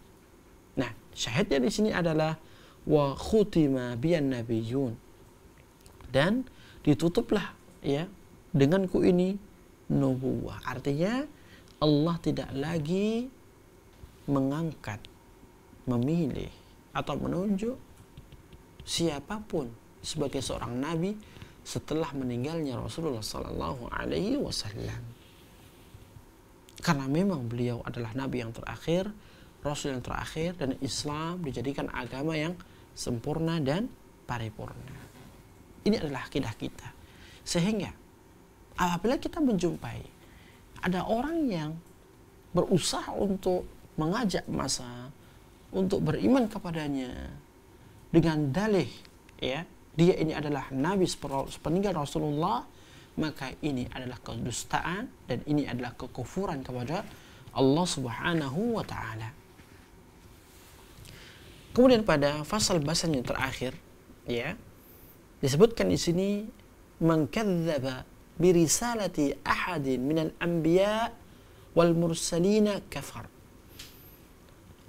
Nah, syahidnya di sini adalah wa khutima Nabi nabiyun dan ditutuplah ya denganku ini nubuwah. Artinya Allah tidak lagi mengangkat, memilih atau menunjuk siapapun sebagai seorang nabi setelah meninggalnya Rasulullah Sallallahu Alaihi Wasallam. Karena memang beliau adalah nabi yang terakhir, rasul yang terakhir, dan Islam dijadikan agama yang sempurna dan paripurna. Ini adalah akidah kita. Sehingga apabila kita menjumpai ada orang yang berusaha untuk mengajak masa untuk beriman kepadanya, dengan dalih ya dia ini adalah nabi sepeninggal Rasulullah maka ini adalah kedustaan dan ini adalah kekufuran kepada Allah Subhanahu wa taala. Kemudian pada fasal bahasan yang terakhir ya disebutkan di sini mengkadzdzaba bi risalati ahadin minal anbiya wal mursalina kafar.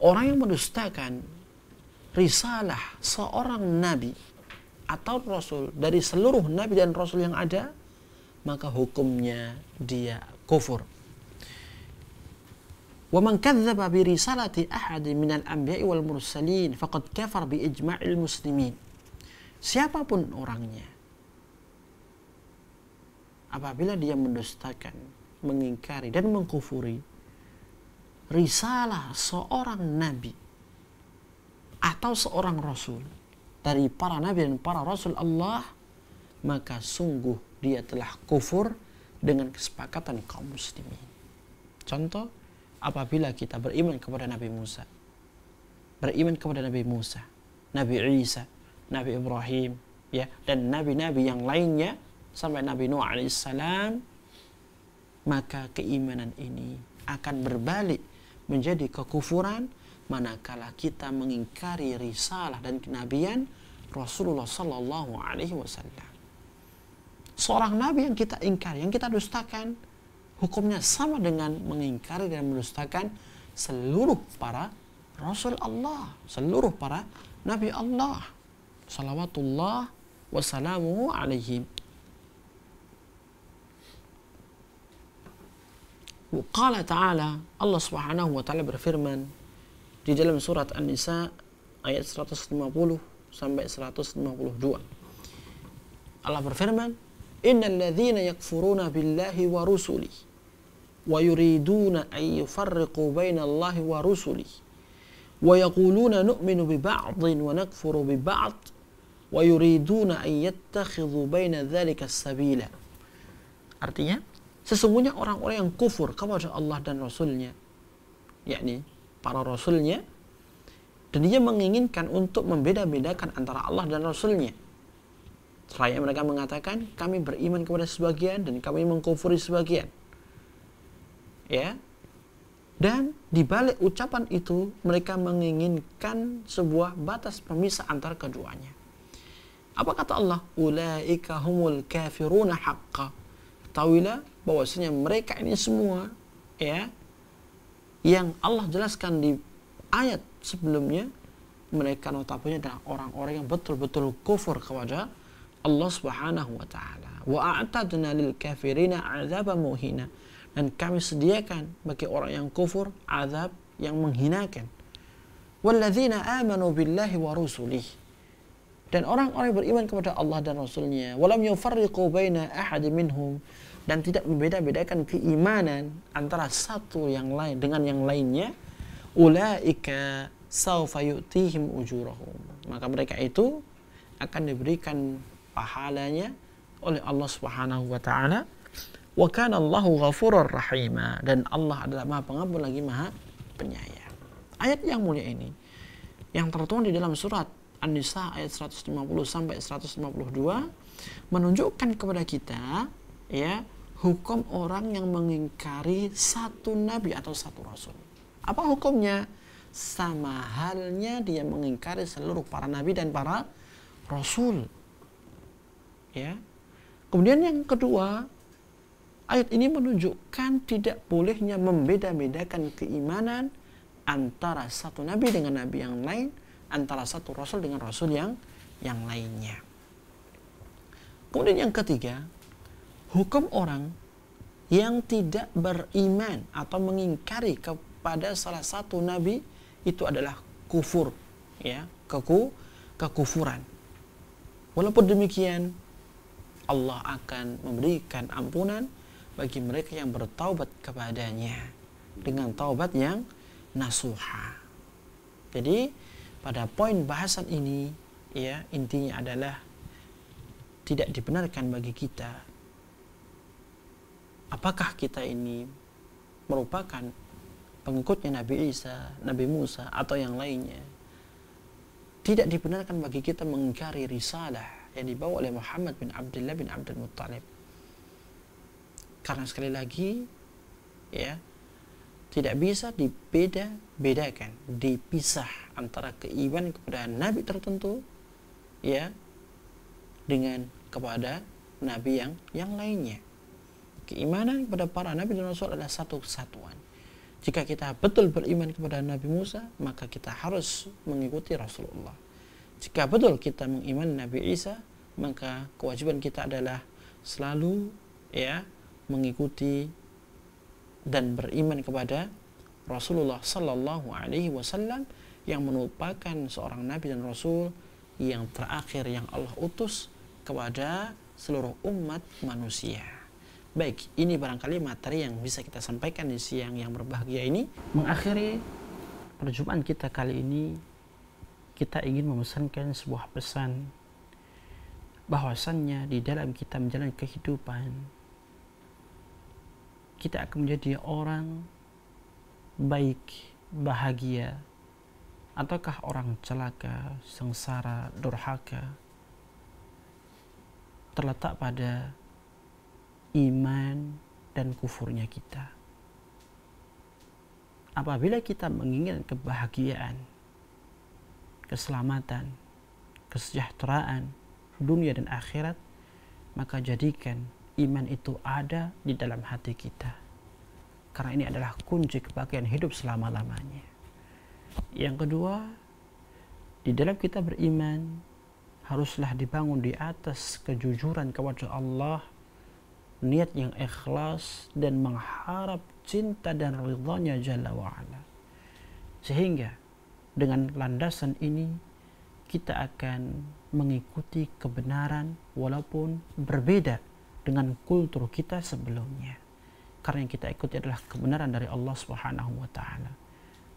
Orang yang mendustakan risalah seorang nabi atau rasul dari seluruh nabi dan rasul yang ada, maka hukumnya dia kufur. ومن كذب برسالة أحد من الأنبياء والمرسلين فقد كفر بإجماع المسلمين siapapun orangnya apabila dia mendustakan mengingkari dan mengkufuri risalah seorang nabi atau seorang rasul dari para nabi dan para rasul Allah maka sungguh dia telah kufur dengan kesepakatan kaum muslimin. Contoh apabila kita beriman kepada Nabi Musa, beriman kepada Nabi Musa, Nabi Isa, Nabi Ibrahim, ya dan nabi-nabi yang lainnya sampai Nabi Nuh alaihissalam maka keimanan ini akan berbalik menjadi kekufuran manakala kita mengingkari risalah dan kenabian Rasulullah Sallallahu Alaihi Wasallam. Seorang nabi yang kita ingkari, yang kita dustakan, hukumnya sama dengan mengingkari dan mendustakan seluruh para Rasul Allah, seluruh para Nabi Allah. Salawatullah wassalamu alaihim. Qala ta'ala, Allah subhanahu wa ta'ala berfirman, di dalam surat An-Nisa ayat 150 sampai 152. Allah berfirman, "Innal ladzina yakfuruna billahi wa rusuli wa yuriduna an yufarriqu baina Allahi wa rusuli wa yaquluna nu'minu bi ba'dhin wa nakfuru bi ba'd wa yuriduna an yattakhidhu baina dzalika sabila." Artinya, sesungguhnya orang-orang yang kufur kepada Allah dan Rasulnya, yakni para rasulnya dan dia menginginkan untuk membeda-bedakan antara Allah dan Rasulnya. Selain mereka mengatakan kami beriman kepada sebagian dan kami mengkufuri sebagian. Ya. Dan di balik ucapan itu mereka menginginkan sebuah batas pemisah antara keduanya. Apa kata Allah? Ulaika humul kafiruna haqqa. Tahuilah bahwasanya mereka ini semua ya yang Allah jelaskan di ayat sebelumnya mereka notabene adalah orang-orang yang betul-betul kufur kepada Allah Subhanahu wa taala. Wa a'tadna lil kafirina azaban muhina. Dan kami sediakan bagi orang yang kufur azab yang menghinakan. Walladzina amanu billahi wa rusulihi Dan orang-orang beriman kepada Allah dan Rasulnya. Walam yufarriqu baina ahad minhum dan tidak membeda-bedakan keimanan antara satu yang lain dengan yang lainnya ulaika saufa yu'tihim ujurahum maka mereka itu akan diberikan pahalanya oleh Allah Subhanahu wa taala wa kana Allahu ghafurur rahima dan Allah adalah Maha Pengampun lagi Maha Penyayang. Ayat yang mulia ini yang tertuang di dalam surat An-Nisa ayat 150 sampai 152 menunjukkan kepada kita ya hukum orang yang mengingkari satu nabi atau satu rasul. Apa hukumnya? Sama halnya dia mengingkari seluruh para nabi dan para rasul. Ya. Kemudian yang kedua, ayat ini menunjukkan tidak bolehnya membeda-bedakan keimanan antara satu nabi dengan nabi yang lain, antara satu rasul dengan rasul yang yang lainnya. Kemudian yang ketiga, hukum orang yang tidak beriman atau mengingkari kepada salah satu nabi itu adalah kufur ya keku kekufuran walaupun demikian Allah akan memberikan ampunan bagi mereka yang bertaubat kepadanya dengan taubat yang nasuha jadi pada poin bahasan ini ya intinya adalah tidak dibenarkan bagi kita apakah kita ini merupakan pengikutnya Nabi Isa, Nabi Musa atau yang lainnya. Tidak dibenarkan bagi kita mengingkari risalah yang dibawa oleh Muhammad bin Abdullah bin Abdul Muttalib. Karena sekali lagi ya tidak bisa dibeda-bedakan, dipisah antara keimanan kepada nabi tertentu ya dengan kepada nabi yang yang lainnya. Keimanan kepada para nabi dan rasul adalah satu kesatuan. Jika kita betul beriman kepada Nabi Musa, maka kita harus mengikuti Rasulullah. Jika betul kita mengimani Nabi Isa, maka kewajiban kita adalah selalu ya mengikuti dan beriman kepada Rasulullah Sallallahu Alaihi Wasallam yang merupakan seorang nabi dan rasul yang terakhir yang Allah utus kepada seluruh umat manusia. Baik, ini barangkali materi yang bisa kita sampaikan di siang yang berbahagia ini. Mengakhiri perjumpaan kita kali ini, kita ingin memesankan sebuah pesan bahwasannya di dalam kita menjalani kehidupan, kita akan menjadi orang baik, bahagia, ataukah orang celaka, sengsara, durhaka, terletak pada iman dan kufurnya kita. Apabila kita menginginkan kebahagiaan, keselamatan, kesejahteraan dunia dan akhirat, maka jadikan iman itu ada di dalam hati kita. Karena ini adalah kunci kebahagiaan hidup selama-lamanya. Yang kedua, di dalam kita beriman haruslah dibangun di atas kejujuran kepada Allah niat yang ikhlas dan mengharap cinta dan ridhonya Jalla wa'ala. Sehingga dengan landasan ini kita akan mengikuti kebenaran walaupun berbeda dengan kultur kita sebelumnya. Karena yang kita ikuti adalah kebenaran dari Allah Subhanahu wa taala.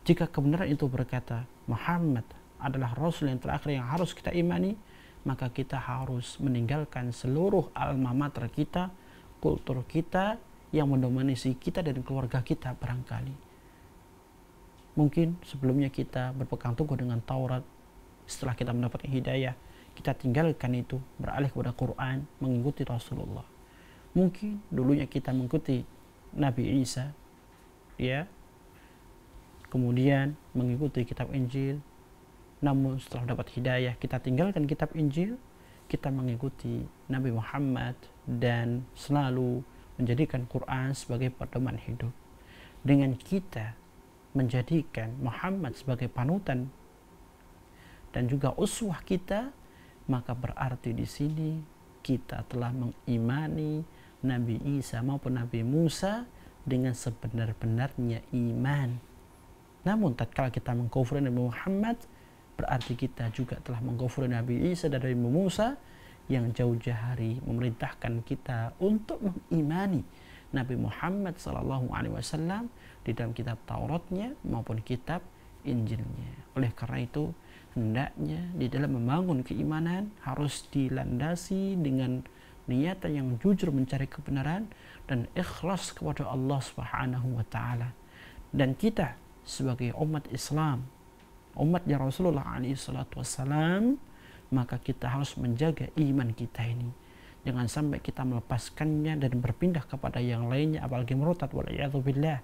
Jika kebenaran itu berkata Muhammad adalah rasul yang terakhir yang harus kita imani, maka kita harus meninggalkan seluruh alma mater kita kultur kita yang mendominasi kita dan keluarga kita barangkali. Mungkin sebelumnya kita berpegang teguh dengan Taurat, setelah kita mendapatkan hidayah, kita tinggalkan itu, beralih kepada Quran, mengikuti Rasulullah. Mungkin dulunya kita mengikuti Nabi Isa, ya, kemudian mengikuti kitab Injil, namun setelah dapat hidayah kita tinggalkan kitab Injil, kita mengikuti Nabi Muhammad dan selalu menjadikan Quran sebagai pedoman hidup. Dengan kita menjadikan Muhammad sebagai panutan dan juga uswah kita, maka berarti di sini kita telah mengimani Nabi Isa maupun Nabi Musa dengan sebenar-benarnya iman. Namun tatkala kita mengkufur Nabi Muhammad, berarti kita juga telah menggofuri Nabi Isa dan Nabi Musa yang jauh-jauh hari memerintahkan kita untuk mengimani Nabi Muhammad Sallallahu Alaihi Wasallam di dalam kitab Tauratnya maupun kitab Injilnya. Oleh karena itu hendaknya di dalam membangun keimanan harus dilandasi dengan niatan yang jujur mencari kebenaran dan ikhlas kepada Allah Subhanahu wa taala. Dan kita sebagai umat Islam umatnya Rasulullah SAW, maka kita harus menjaga iman kita ini. Jangan sampai kita melepaskannya dan berpindah kepada yang lainnya, apalagi merutat billah.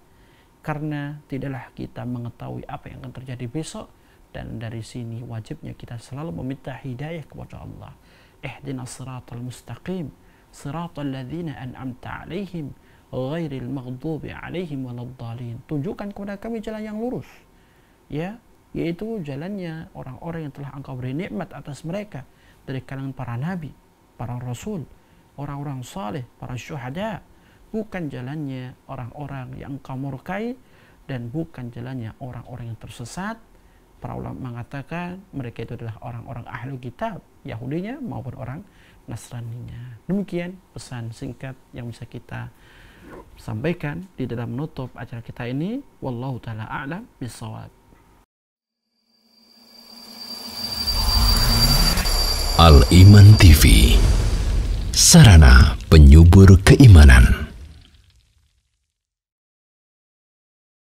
Karena tidaklah kita mengetahui apa yang akan terjadi besok, dan dari sini wajibnya kita selalu meminta hidayah kepada Allah. Ihdina siratal mustaqim, siratal ladzina an'amta alaihim, ghairil maghdubi alaihim waladhdallin Tunjukkan kepada kami jalan yang lurus. Ya, yaitu jalannya orang-orang yang telah engkau beri nikmat atas mereka dari kalangan para nabi, para rasul, orang-orang saleh, para syuhada, bukan jalannya orang-orang yang engkau murkai dan bukan jalannya orang-orang yang tersesat. Para ulama mengatakan mereka itu adalah orang-orang ahlu kitab, Yahudinya maupun orang Nasraninya. Demikian pesan singkat yang bisa kita sampaikan di dalam menutup acara kita ini. Wallahu taala a'lam bisawab. Al Iman TV, sarana penyubur keimanan.